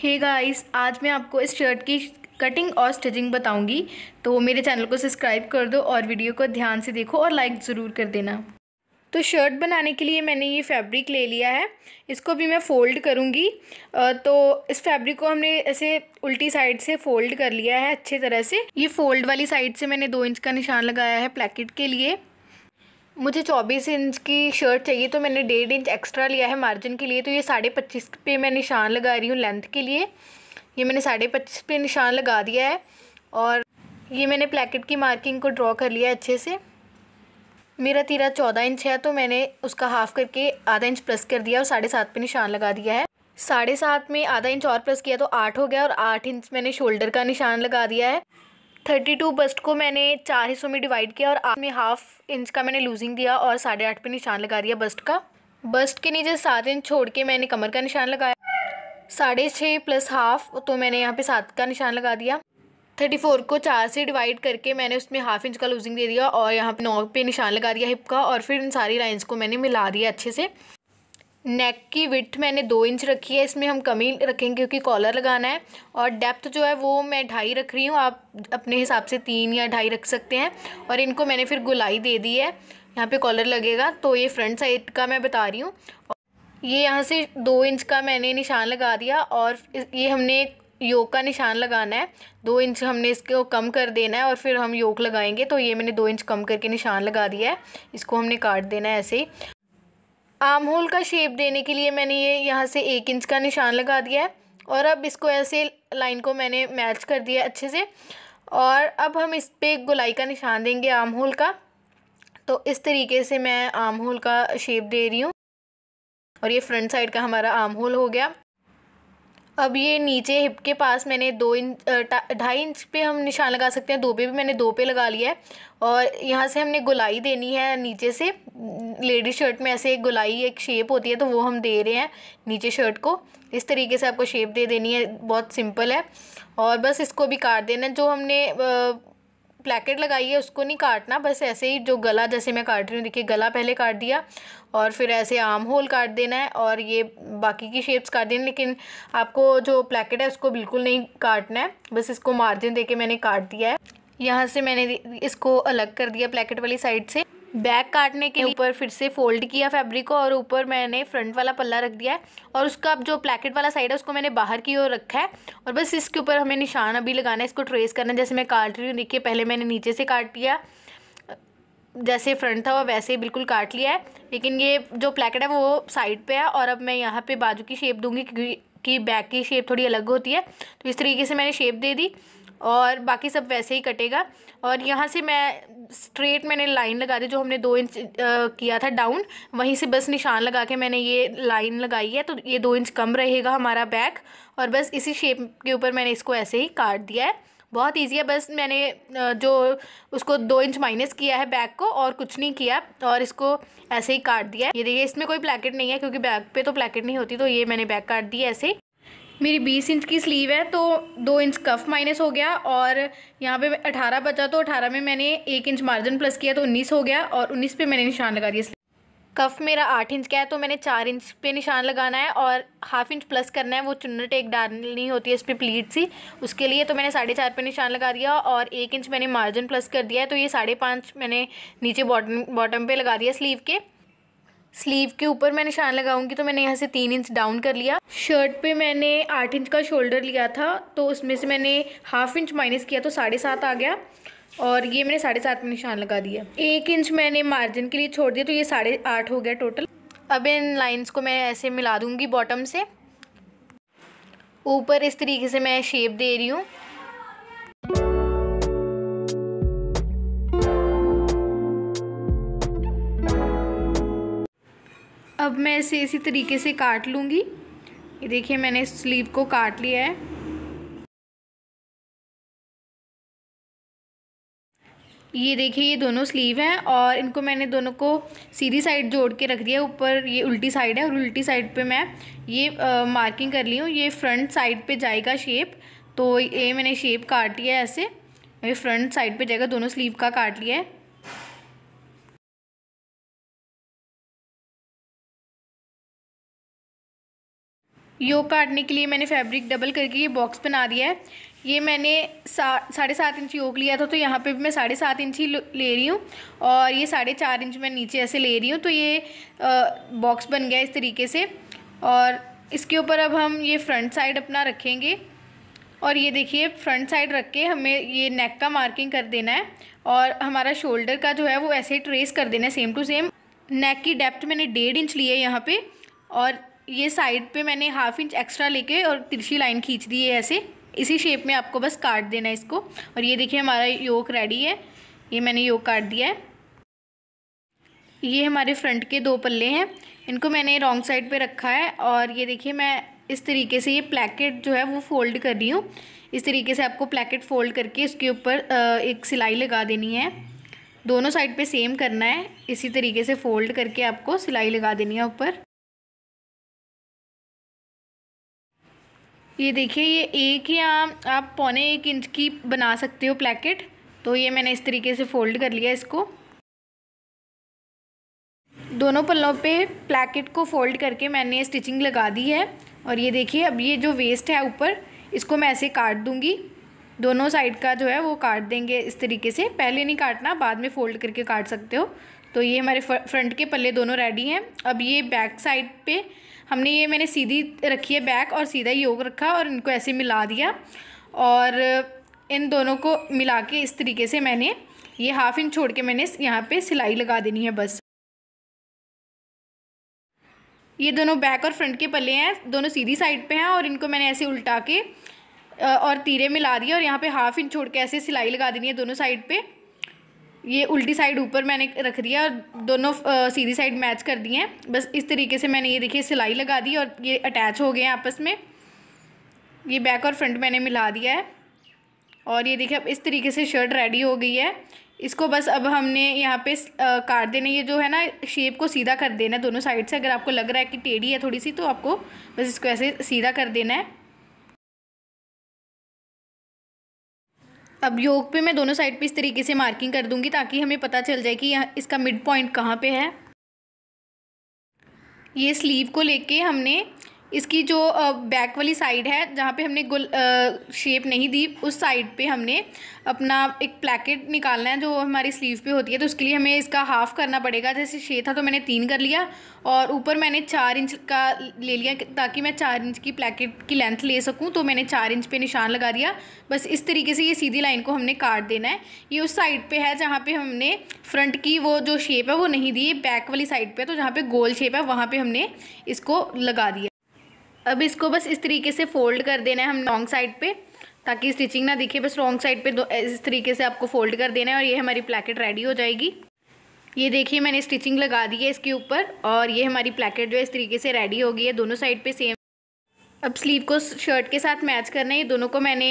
हे hey guys आज मैं आपको इस शर्ट की कटिंग और स्टिचिंग बताऊंगी तो मेरे चैनल को सब्सक्राइब कर दो और वीडियो को ध्यान से देखो और लाइक ज़रूर कर देना तो शर्ट बनाने के लिए मैंने ये फैब्रिक ले लिया है इसको भी मैं फ़ोल्ड करूँगी तो इस फैब्रिक को हमने ऐसे उल्टी साइड से फ़ोल्ड कर लिया है अच्छे तरह से ये फ़ोल्ड वाली साइड से मैंने दो इंच का निशान लगाया है प्लैकेट के लिए मुझे चौबीस इंच की शर्ट चाहिए तो मैंने डेढ़ इंच एक्स्ट्रा लिया है मार्जिन के लिए तो ये साढ़े पच्चीस पे मैं निशान लगा रही हूँ लेंथ के लिए ये मैंने साढ़े पच्चीस पे निशान लगा दिया है और ये मैंने प्लेकेट की मार्किंग को ड्रॉ कर लिया अच्छे से मेरा तीरा चौदह इंच है तो मैंने उसका हाफ़ करके आधा इंच प्लस कर दिया और साढ़े सात पे निशान लगा दिया है साढ़े सात में आधा इंच और प्लस किया तो आठ हो गया और आठ इंच मैंने शोल्डर का निशान लगा दिया है थर्टी टू बस्ट को मैंने चार हिस्सों में डिवाइड किया और आठ में हाफ इंच का मैंने लूजिंग दिया और साढ़े आठ पे निशान लगा दिया बस्ट का बस्ट के नीचे सात इंच छोड़ के मैंने कमर का निशान लगाया साढ़े छः प्लस हाफ तो मैंने यहाँ पे सात का निशान लगा दिया थर्टी फोर को चार से डिवाइड करके मैंने उसमें हाफ इंच का लूजिंग दे दिया और यहाँ पे नौ पे निशान लगा दिया हिप का और फिर इन सारी लाइन्स को मैंने मिला दिया अच्छे से नेक की विथ मैंने दो इंच रखी है इसमें हम कमी रखेंगे क्योंकि कॉलर लगाना है और डेप्थ जो है वो मैं ढाई रख रही हूँ आप अपने हिसाब से तीन या ढाई रख सकते हैं और इनको मैंने फिर गुलाई दे दी है यहाँ पे कॉलर लगेगा तो ये फ्रंट साइड का मैं बता रही हूँ ये यहाँ से दो इंच का मैंने निशान लगा दिया और ये हमने योग का निशान लगाना है दो इंच हमने इसको कम कर देना है और फिर हम योग लगाएंगे तो ये मैंने दो इंच कम करके निशान लगा दिया है इसको हमने काट देना है ऐसे ही आम होल का शेप देने के लिए मैंने ये यहाँ से एक इंच का निशान लगा दिया है और अब इसको ऐसे लाइन को मैंने मैच कर दिया अच्छे से और अब हम इस पर गुलाई का निशान देंगे आम होल का तो इस तरीके से मैं आम होल का शेप दे रही हूँ और ये फ्रंट साइड का हमारा आम होल हो गया अब ये नीचे हिप के पास मैंने दो इंच ढाई इंच पे हम निशान लगा सकते हैं दो पे भी मैंने दो पे लगा लिया है और यहाँ से हमने गुलाई देनी है नीचे से लेडी शर्ट में ऐसे एक गुलाई एक शेप होती है तो वो हम दे रहे हैं नीचे शर्ट को इस तरीके से आपको शेप दे देनी है बहुत सिंपल है और बस इसको भी काट देना जो हमने प्लेकेट लगाई है उसको नहीं काटना बस ऐसे ही जो गला जैसे मैं काट रही हूँ देखिए गला पहले काट दिया और फिर ऐसे आम होल काट देना है और ये बाकी की शेप्स काट देना लेकिन आपको जो प्लेकेट है उसको बिल्कुल नहीं काटना है बस इसको मार्जिन दे के मैंने काट दिया है यहाँ से मैंने इसको अलग कर दिया प्लेकेट वाली साइड से बैक काटने के ऊपर फिर से फोल्ड किया फैब्रिक को और ऊपर मैंने फ्रंट वाला पल्ला रख दिया है और उसका अब जो प्लैकेट वाला साइड है उसको मैंने बाहर की ओर रखा है और बस इसके ऊपर हमें निशान अभी लगाना है इसको ट्रेस करना है जैसे मैं काट रही हूँ देखिए पहले मैंने नीचे से काट लिया जैसे फ्रंट था वो वैसे ही बिल्कुल काट लिया है लेकिन ये जो प्लैकेट है वो साइड पर है और अब मैं यहाँ पर बाजू की शेप दूंगी क्योंकि बैक की शेप थोड़ी अलग होती है तो इस तरीके से मैंने शेप दे दी और बाकी सब वैसे ही कटेगा और यहाँ से मैं स्ट्रेट मैंने लाइन लगा दी जो हमने दो इंच किया था डाउन वहीं से बस निशान लगा के मैंने ये लाइन लगाई है तो ये दो इंच कम रहेगा हमारा बैक और बस इसी शेप के ऊपर मैंने इसको ऐसे ही काट दिया है बहुत इजी है बस मैंने जो उसको दो इंच माइनस किया है बैक को और कुछ नहीं किया और इसको ऐसे ही काट दिया है ये देखिए इसमें कोई प्लैकेट नहीं है क्योंकि बैक पे तो प्लैकेट नहीं होती तो ये मैंने बैक काट दिया ऐसे मेरी बीस इंच की स्लीव है तो दो इंच कफ माइनस हो गया और यहाँ पे अठारह बचा तो अठारह में मैंने एक इंच मार्जिन प्लस किया तो उन्नीस हो गया और उन्नीस पे मैंने निशान लगा दिया कफ मेरा आठ इंच का है तो मैंने चार इंच पे निशान लगाना है और हाफ इंच प्लस करना है वो चुन्नर टेक डालनी होती है इस पर प्लीट सी उसके लिए तो मैंने साढ़े चार पे निशान लगा दिया और एक इंच मैंने मार्जिन प्लस कर दिया है तो ये साढ़े पाँच मैंने नीचे बॉटम बॉटम पे लगा दिया स्लीव के स्लीव के ऊपर मैं निशान लगाऊंगी तो मैंने यहाँ से तीन इंच डाउन कर लिया शर्ट पे मैंने आठ इंच का शोल्डर लिया था तो उसमें से मैंने हाफ इंच माइनस किया तो साढ़े सात आ गया और ये मैंने साढ़े सात में निशान लगा दिया एक इंच मैंने मार्जिन के लिए छोड़ दिया तो ये साढ़े आठ हो गया टोटल अब इन लाइन्स को मैं ऐसे मिला दूँगी बॉटम से ऊपर इस तरीके से मैं शेप दे रही हूँ अब मैं इसे इसी तरीके से काट लूँगी ये देखिए मैंने इस स्लीव को काट लिया है ये देखिए ये दोनों स्लीव हैं और इनको मैंने दोनों को सीधी साइड जोड़ के रख दिया ऊपर ये उल्टी साइड है और उल्टी साइड पे मैं ये आ, मार्किंग कर ली हूँ ये फ्रंट साइड पे जाएगा शेप तो ये मैंने शेप काट लिया है ऐसे ये फ्रंट साइड पे जाएगा दोनों स्लीव का काट लिया है योग काटने के लिए मैंने फैब्रिक डबल करके ये बॉक्स बना दिया है ये मैंने सा साढ़े सात इंच योग लिया था तो यहाँ पे भी मैं साढ़े सात इंच ही ले रही हूँ और ये साढ़े चार इंच मैं नीचे ऐसे ले रही हूँ तो ये बॉक्स बन गया इस तरीके से और इसके ऊपर अब हम ये फ्रंट साइड अपना रखेंगे और ये देखिए फ्रंट साइड रख के हमें ये नेक का मार्किंग कर देना है और हमारा शोल्डर का जो है वो ऐसे ट्रेस कर देना है सेम टू सेम नेक की डेप्थ मैंने डेढ़ इंच ली है यहाँ पर और ये साइड पे मैंने हाफ इंच एक्स्ट्रा लेके और तिरछी लाइन खींच दी है ऐसे इसी शेप में आपको बस काट देना है इसको और ये देखिए हमारा योक रेडी है ये मैंने योक काट दिया है ये हमारे फ्रंट के दो पल्ले हैं इनको मैंने रॉन्ग साइड पे रखा है और ये देखिए मैं इस तरीके से ये प्लैकेट जो है वो फोल्ड कर रही हूँ इस तरीके से आपको प्लेकेट फोल्ड करके इसके ऊपर एक सिलाई लगा देनी है दोनों साइड पे सेम करना है इसी तरीके से फोल्ड करके आपको सिलाई लगा देनी है ऊपर ये देखिए ये एक या आप पौने एक इंच की बना सकते हो प्लेकेट तो ये मैंने इस तरीके से फोल्ड कर लिया इसको दोनों पल्लों पे प्लेकेट को फोल्ड करके मैंने स्टिचिंग लगा दी है और ये देखिए अब ये जो वेस्ट है ऊपर इसको मैं ऐसे काट दूँगी दोनों साइड का जो है वो काट देंगे इस तरीके से पहले नहीं काटना बाद में फोल्ड करके काट सकते हो तो ये हमारे फ्रंट के पल्ले दोनों रेडी हैं अब ये बैक साइड पे हमने ये मैंने सीधी रखी है बैक और सीधा योग रखा और इनको ऐसे मिला दिया और इन दोनों को मिला के इस तरीके से मैंने ये हाफ इंच छोड़ के मैंने यहाँ पे सिलाई लगा देनी है बस ये दोनों बैक और फ्रंट के पल्ले हैं दोनों सीधी साइड पे हैं और इनको मैंने ऐसे उल्टा के और तीरे मिला दिए और यहाँ पे हाफ इंच छोड़ के ऐसे सिलाई लगा देनी है दोनों साइड पे ये उल्टी साइड ऊपर मैंने रख दिया और दोनों सीधी साइड मैच कर दिए हैं बस इस तरीके से मैंने ये देखिए सिलाई लगा दी और ये अटैच हो गए हैं आपस में ये बैक और फ्रंट मैंने मिला दिया है और ये देखिए अब इस तरीके से शर्ट रेडी हो गई है इसको बस अब हमने यहाँ पे काट देना ये जो है ना शेप को सीधा कर देना है दोनों साइड से अगर आपको लग रहा है कि टेढ़ी है थोड़ी सी तो आपको बस इसको ऐसे सीधा कर देना है अब योग पे मैं दोनों साइड पे इस तरीके से मार्किंग कर दूंगी ताकि हमें पता चल जाए कि यहाँ इसका मिड पॉइंट कहाँ पे है ये स्लीव को लेके हमने इसकी जो बैक वाली साइड है जहाँ पे हमने गुल शेप नहीं दी उस साइड पे हमने अपना एक प्लेकेट निकालना है जो हमारी स्लीव पे होती है तो उसके लिए हमें इसका हाफ़ करना पड़ेगा जैसे छः था तो मैंने तीन कर लिया और ऊपर मैंने चार इंच का ले लिया ताकि मैं चार इंच की प्लेकेट की लेंथ ले सकूँ तो मैंने चार इंच पर निशान लगा दिया बस इस तरीके से ये सीधी लाइन को हमने काट देना है ये उस साइड पर है जहाँ पर हमने फ्रंट की वो जो शेप है वो नहीं दी बैक वाली साइड पर तो जहाँ पर गोल शेप है वहाँ पर हमने इसको लगा दिया अब इसको बस इस तरीके से फोल्ड कर देना है हम रॉन्ग साइड पे ताकि स्टिचिंग ना दिखे बस रॉन्ग साइड पे दो इस तरीके से आपको फोल्ड कर देना है और ये हमारी प्लैकेट रेडी हो जाएगी ये देखिए मैंने स्टिचिंग लगा दी है इसके ऊपर और ये हमारी प्लैकेट जो है इस तरीके से रेडी हो गई है दोनों साइड पर सेम अब स्लीव को शर्ट के साथ मैच करना है ये दोनों को मैंने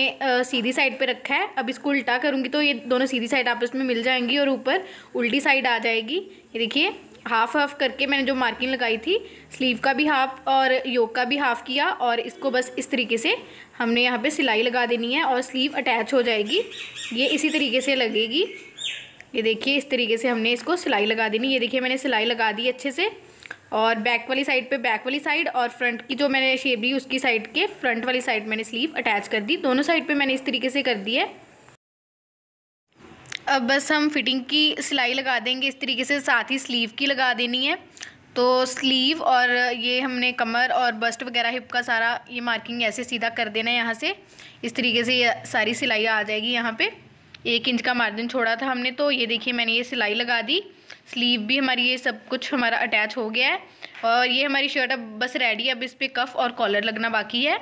सीधी साइड पे रखा है अब इसको उल्टा करूँगी तो ये दोनों सीधी साइड आपस में मिल जाएंगी और ऊपर उल्टी साइड आ जाएगी ये देखिए हाफ हाफ करके मैंने जो मार्किंग लगाई थी स्लीव का भी हाफ और योग का भी हाफ किया और इसको बस इस तरीके से हमने यहाँ पे सिलाई लगा देनी है और स्लीव अटैच हो जाएगी ये इसी तरीके से लगेगी ये देखिए इस तरीके से हमने इसको सिलाई लगा देनी ये देखिए मैंने सिलाई लगा दी अच्छे से और बैक वाली साइड पे बैक वाली साइड और फ्रंट की जो मैंने शेप ली उसकी साइड के फ्रंट वाली साइड मैंने स्लीव अटैच कर दी दोनों साइड पे मैंने इस तरीके से कर दी है अब बस हम फिटिंग की सिलाई लगा देंगे इस तरीके से साथ ही स्लीव की लगा देनी है तो स्लीव और ये हमने कमर और बस्ट वगैरह हिप का सारा ये मार्किंग ऐसे सीधा कर देना है यहाँ से इस तरीके से ये सारी सिलाई आ जाएगी यहाँ पे एक इंच का मार्जिन छोड़ा था हमने तो ये देखिए मैंने ये सिलाई लगा दी स्लीव भी हमारी ये सब कुछ हमारा अटैच हो गया है और ये हमारी शर्ट अब बस रेडी है अब इस पर कफ़ और कॉलर लगना बाकी है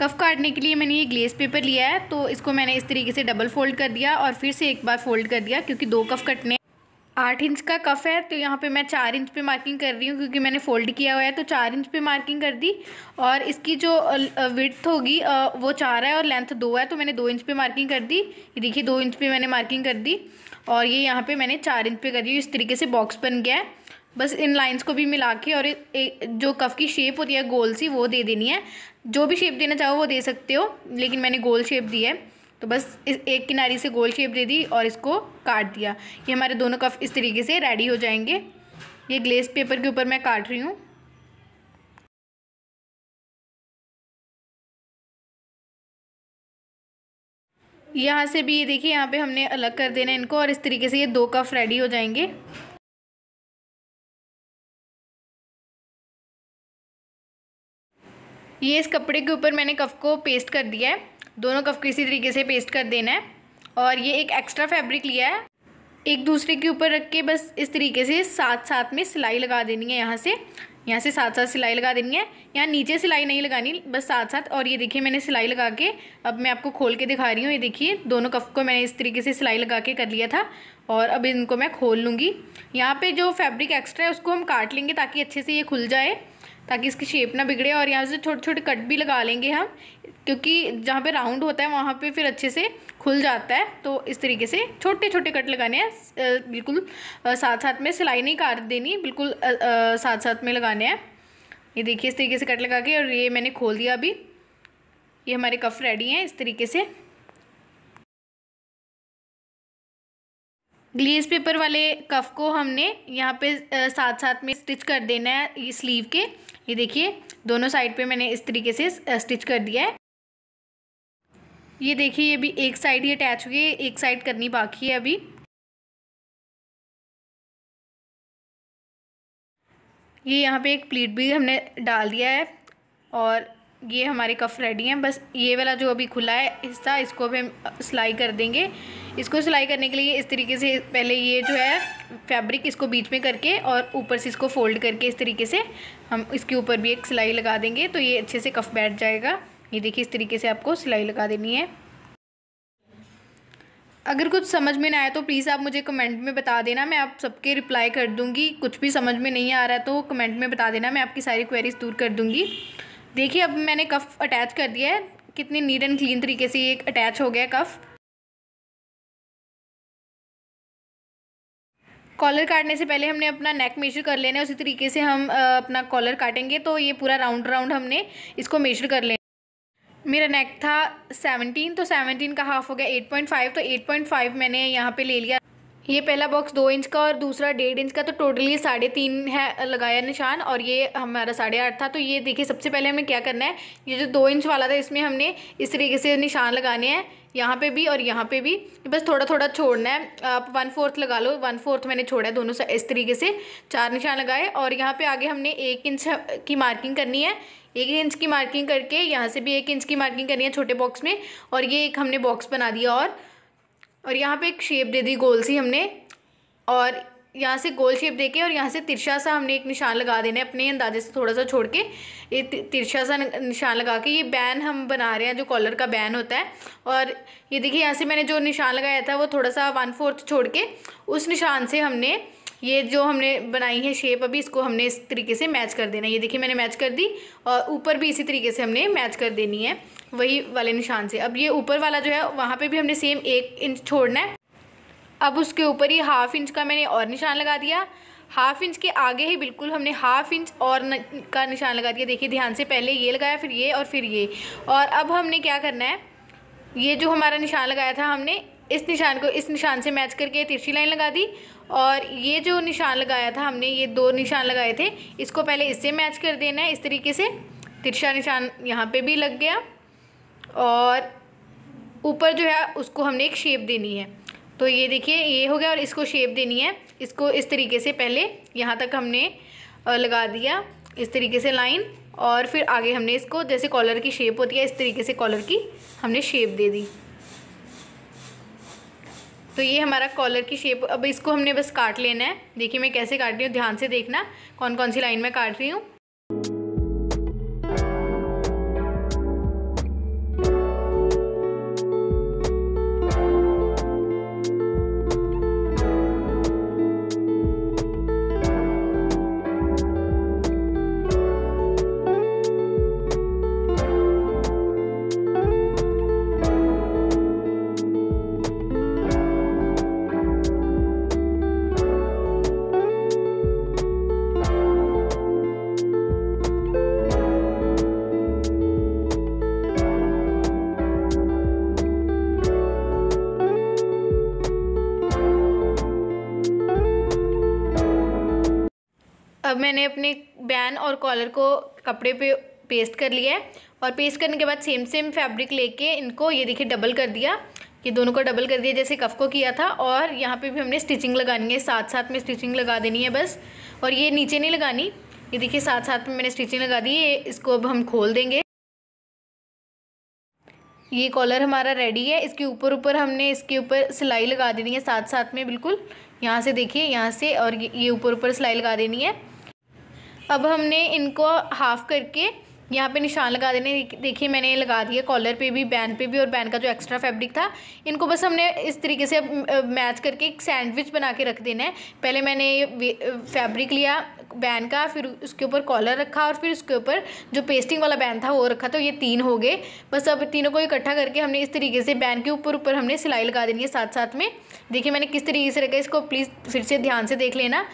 कफ काटने के लिए मैंने ये ग्लेस पेपर लिया है तो इसको मैंने इस तरीके से डबल फोल्ड कर दिया और फिर से एक बार फोल्ड कर दिया क्योंकि दो कफ कटने आठ इंच का कफ है तो यहाँ पे मैं चार इंच पे मार्किंग कर रही हूँ क्योंकि मैंने फोल्ड किया हुआ है तो चार इंच पे मार्किंग कर दी और इसकी जो विथ होगी वो चार है और लेंथ दो है तो मैंने दो इंच पे मार्किंग कर दी ये देखिए दो इंच पे मैंने मार्किंग कर दी और ये यहाँ पे मैंने चार इंच पे कर दी इस तरीके से बॉक्स बन गया है बस इन लाइंस को भी मिला के और ए, जो कफ की शेप होती है गोल सी वो दे देनी है जो भी शेप देना चाहो वो दे सकते हो लेकिन मैंने गोल शेप दी है तो बस इस एक किनारी से गोल शेप दे दी और इसको काट दिया ये हमारे दोनों कफ इस तरीके से रेडी हो जाएंगे ये ग्लेस पेपर के ऊपर मैं काट रही हूँ यहाँ से भी ये देखिए यहाँ पे हमने अलग कर देना इनको और इस तरीके से ये दो कफ रेडी हो जाएंगे ये इस कपड़े के ऊपर मैंने कफ को पेस्ट कर दिया है दोनों कफ को इसी तरीके से पेस्ट कर देना है और ये एक एक्स्ट्रा फैब्रिक लिया है एक दूसरे के ऊपर रख के बस इस तरीके से साथ साथ में सिलाई लगा देनी है यहाँ से यहाँ से साथ साथ सिलाई लगा देनी है यहाँ नीचे सिलाई नहीं लगानी बस साथ साथ और ये देखिए मैंने सिलाई लगा के अब मैं आपको खोल के दिखा रही हूँ ये देखिए दोनों कफ को मैंने इस तरीके से सिलाई लगा के कर लिया था और अब इनको मैं खोल लूँगी यहाँ पर जो फैब्रिक एक्स्ट्रा है उसको हम काट लेंगे ताकि अच्छे से ये खुल जाए ताकि इसकी शेप ना बिगड़े और यहाँ से छोटे छोटे कट भी लगा लेंगे हम क्योंकि जहाँ पे राउंड होता है वहाँ पे फिर अच्छे से खुल जाता है तो इस तरीके से छोटे छोटे कट लगाने हैं बिल्कुल साथ साथ में सिलाई नहीं काट देनी बिल्कुल साथ साथ में लगाने हैं ये देखिए इस तरीके से कट लगा के और ये मैंने खोल दिया अभी ये हमारे कफ रेडी हैं इस तरीके से ग्लेज पेपर वाले कफ को हमने यहाँ पे साथ साथ में स्टिच कर देना है स्लीव के ये देखिए दोनों साइड पे मैंने इस तरीके से स्टिच कर दिया है ये देखिए ये भी एक साइड ही अटैच हुई है एक साइड करनी बाकी है अभी ये यहाँ पे एक प्लीट भी हमने डाल दिया है और ये हमारे कफ रेडी हैं बस ये वाला जो अभी खुला है हिस्सा इसको भी हम सिलाई कर देंगे इसको सिलाई करने के लिए इस तरीके से पहले ये जो है फैब्रिक इसको बीच में करके और ऊपर से इसको फोल्ड करके इस तरीके से हम इसके ऊपर भी एक सिलाई लगा देंगे तो ये अच्छे से कफ बैठ जाएगा ये देखिए इस तरीके से आपको सिलाई लगा देनी है अगर कुछ समझ में ना आए तो प्लीज़ आप मुझे कमेंट में बता देना मैं आप सबके रिप्लाई कर दूँगी कुछ भी समझ में नहीं आ रहा है तो कमेंट में बता देना मैं आपकी सारी क्वेरीज़ दूर कर दूँगी देखिए अब मैंने कफ़ अटैच कर दिया है कितनी नीट एंड क्लीन तरीके से ये अटैच हो गया कफ़ कॉलर काटने से पहले हमने अपना नेक मेजर कर लेना है उसी तरीके से हम अपना कॉलर काटेंगे तो ये पूरा राउंड राउंड हमने इसको मेजर कर लेना मेरा नेक था सेवनटीन तो सेवनटीन का हाफ हो गया एट पॉइंट फाइव तो एट पॉइंट फाइव मैंने यहाँ पे ले लिया ये पहला बॉक्स दो इंच का और दूसरा डेढ़ इंच का तो टोटल ये साढ़े तीन है लगाया निशान और ये हमारा साढ़े आठ था तो ये देखिए सबसे पहले हमें क्या करना है ये जो दो इंच वाला था इसमें हमने इस तरीके से निशान लगाने हैं यहाँ पे भी और यहाँ पे भी बस थोड़ा थोड़ा छोड़ना है आप वन फोर्थ लगा लो वन फोर्थ मैंने छोड़ा है दोनों से इस तरीके से चार निशान लगाए और यहाँ पर आगे हमने एक इंच की मार्किंग करनी है एक इंच की मार्किंग करके यहाँ से भी एक इंच की मार्किंग करनी है छोटे बॉक्स में और ये एक हमने बॉक्स बना दिया और और यहाँ पे एक शेप दे दी गोल सी हमने और यहाँ से गोल शेप देके और यहाँ से तिरछा सा हमने एक निशान लगा देना है अपने अंदाजे से थोड़ा सा छोड़ के ये तिरछा सा निशान लगा के ये बैन हम बना रहे हैं जो कॉलर का बैन होता है और ये देखिए यहाँ से मैंने जो निशान लगाया था वो थोड़ा सा वन फोर्थ छोड़ के उस निशान से हमने ये जो हमने बनाई है शेप अभी इसको हमने इस तरीके से मैच कर देना है ये देखिए मैंने मैच कर दी और ऊपर भी इसी तरीके से हमने मैच कर देनी है वही वाले निशान से अब ये ऊपर वाला जो है वहाँ पे भी हमने सेम एक इंच छोड़ना है अब उसके ऊपर ही हाफ इंच का मैंने और निशान लगा दिया हाफ इंच के आगे ही बिल्कुल हमने हाफ इंच और न, का निशान लगा दिया देखिए ध्यान से पहले ये लगाया फिर ये और फिर ये और अब हमने क्या करना है ये जो हमारा निशान लगाया था हमने इस निशान को इस निशान से मैच करके तिरछी लाइन लगा दी और ये जो निशान लगाया था हमने ये दो निशान लगाए थे इसको पहले इससे मैच कर देना है इस तरीके से तिरछा निशान यहाँ पे भी लग गया और ऊपर जो है उसको हमने एक शेप देनी है तो ये देखिए ये हो गया और इसको शेप देनी है इसको इस तरीके से पहले यहाँ तक हमने लगा दिया इस तरीके से लाइन और फिर आगे हमने इसको जैसे कॉलर की शेप होती है इस तरीके से कॉलर की हमने शेप दे दी तो ये हमारा कॉलर की शेप अब इसको हमने बस काट लेना है देखिए मैं कैसे काट रही हूँ ध्यान से देखना कौन कौन सी लाइन में काट रही हूँ मैंने अपने बैन और कॉलर को कपड़े पे पेस्ट कर लिया है और पेस्ट करने के बाद सेम सेम फैब्रिक लेके इनको ये देखिए डबल कर दिया ये दोनों को डबल कर दिया जैसे कफ को किया था और यहाँ पे भी हमने स्टिचिंग लगानी है साथ साथ में स्टिचिंग लगा देनी है बस और ये नीचे नहीं लगानी ये देखिए साथ साथ में मैंने स्टिचिंग लगा दी ये इसको अब हम खोल देंगे ये कॉलर हमारा रेडी है इसके ऊपर ऊपर हमने इसके ऊपर सिलाई लगा देनी है साथ साथ में बिल्कुल यहाँ से देखिए यहाँ से और ये ऊपर ऊपर सिलाई लगा देनी है अब हमने इनको हाफ़ करके यहाँ पे निशान लगा देने देखिए मैंने लगा दिया कॉलर पे भी बैन पे भी और बैन का जो एक्स्ट्रा फैब्रिक था इनको बस हमने इस तरीके से मैच करके एक सैंडविच बना के रख देना है पहले मैंने ये फैब्रिक लिया बैन का फिर उसके ऊपर कॉलर रखा और फिर उसके ऊपर जो पेस्टिंग वाला बैन था वो रखा तो ये तीन हो गए बस अब तीनों को इकट्ठा करके हमने इस तरीके से बैन के ऊपर ऊपर हमने सिलाई लगा देनी है साथ साथ में देखिए मैंने किस तरीके से रखा इसको प्लीज़ फिर से ध्यान से देख लेना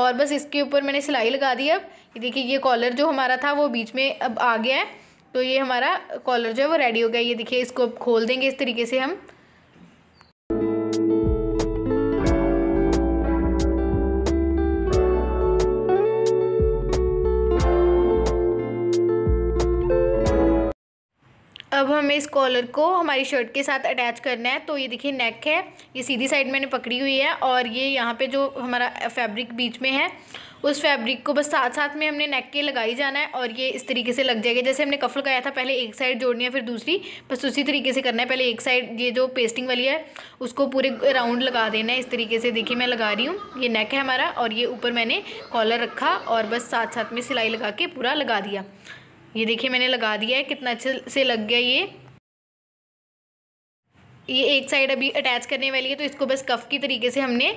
और बस इसके ऊपर मैंने सिलाई लगा दी अब देखिए ये कॉलर जो हमारा था वो बीच में अब आ गया है तो ये हमारा कॉलर जो है वो रेडी हो गया ये देखिए इसको खोल देंगे इस तरीके से हम अब हमें इस कॉलर को हमारी शर्ट के साथ अटैच करना है तो ये देखिए नेक है ये सीधी साइड मैंने पकड़ी हुई है और ये यहाँ पे जो हमारा फैब्रिक बीच में है उस फैब्रिक को बस साथ साथ में हमने नेक के लगाई जाना है और ये इस तरीके से लग जाएगा जैसे हमने कफ लगाया था पहले एक साइड जोड़नी है फिर दूसरी बस उसी तरीके से करना है पहले एक साइड ये जो पेस्टिंग वाली है उसको पूरे राउंड लगा देना है इस तरीके से देखिए मैं लगा रही हूँ ये नेक है हमारा और ये ऊपर मैंने कॉलर रखा और बस साथ साथ में सिलाई लगा के पूरा लगा दिया ये देखिए मैंने लगा दिया है कितना अच्छे से लग गया ये ये एक साइड अभी अटैच करने वाली है तो इसको बस कफ की तरीके से हमने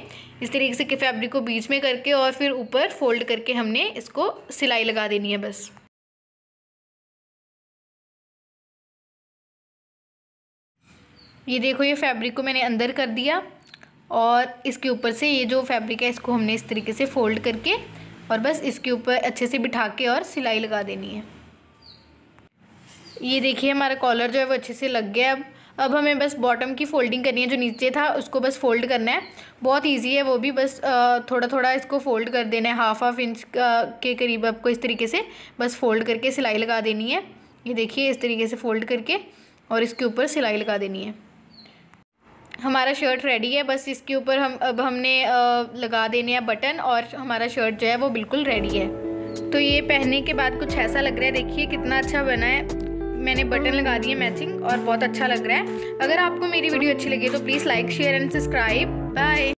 इस तरीके से के फैब्रिक को बीच में करके और फिर ऊपर फोल्ड करके हमने इसको सिलाई लगा देनी है बस ये देखो ये फैब्रिक को मैंने अंदर कर दिया और इसके ऊपर से ये जो फैब्रिक है इसको हमने इस तरीके से फोल्ड करके और बस इसके ऊपर अच्छे से बिठा के और सिलाई लगा देनी है ये देखिए हमारा कॉलर जो है वो अच्छे से लग गया अब अब हमें बस बॉटम की फोल्डिंग करनी है जो नीचे था उसको बस फोल्ड करना है बहुत इजी है वो भी बस थोड़ा थोड़ा इसको फोल्ड कर देना है हाफ हाफ इंच के करीब आपको इस तरीके से बस फोल्ड करके सिलाई लगा देनी है ये देखिए इस तरीके से फोल्ड करके और इसके ऊपर सिलाई लगा देनी है हमारा शर्ट रेडी है बस इसके ऊपर हम अब हमने लगा देने हैं बटन और हमारा शर्ट जो है वो बिल्कुल रेडी है तो ये पहनने के बाद कुछ ऐसा लग रहा है देखिए कितना अच्छा बना है मैंने बटन लगा दिए मैचिंग और बहुत अच्छा लग रहा है अगर आपको मेरी वीडियो अच्छी लगी तो please like share and subscribe bye